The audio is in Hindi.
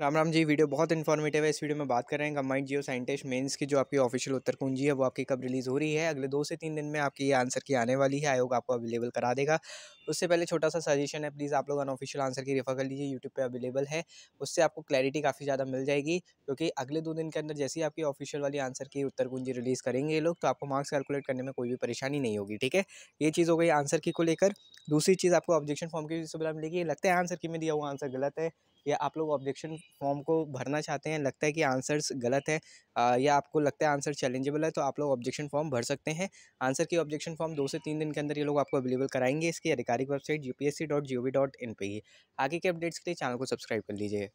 राम राम जी वीडियो बहुत इन्फॉर्मेटिव है इस वीडियो में बात कर रहे हैं कंबाइंड जियो साइंटिस्ट मेंस की जो आपकी ऑफिशियल उत्तर कुंजी है वो आपकी कब रिलीज़ हो रही है अगले दो से तीन दिन में आपकी ये आंसर की आने वाली है आयोग आपको अवेलेबल करा देगा उससे पहले छोटा सा सजेशन है प्लीज़ आप लोग अनऑफिशियल आंसर की रेफर कर लीजिए यूट्यूब पर अवेलेबल है उससे आपको क्लैरिटी काफ़ी ज़्यादा मिल जाएगी क्योंकि अगले दो दिन के अंदर जैसे ही आपकी ऑफिशियल वाली आंसर की उत्तर कुंजी रिलीज़ करेंगे ये लोग तो आपको मार्क्स कैलकुलेट करने में कोई भी परेशानी नहीं होगी ठीक है ये चीज़ हो गई आंसर की को लेकर दूसरी चीज़ आपको ऑब्जेक्शन फॉर्म की सुविधा मिलेगी लगता है आंसर की में दिया हुआ आंसर गलत है या आप लोग ऑब्जेक्शन फॉर्म को भरना चाहते हैं लगता है कि आंसर्स गलत है या आपको लगता है आंसर चैलेंजेबल है तो आप लोग ऑब्जेक्शन फॉर्म भर सकते हैं आंसर की ऑब्जेक्शन फॉर्म दो से तीन दिन के अंदर ये लोग आपको अवेलेबल कराएंगे इसकी आधिकारिक website U P S C dot G O V dot in पर ही आगे के अपडेट्स के लिए चैनल को सब्सक्राइब कर लीजिए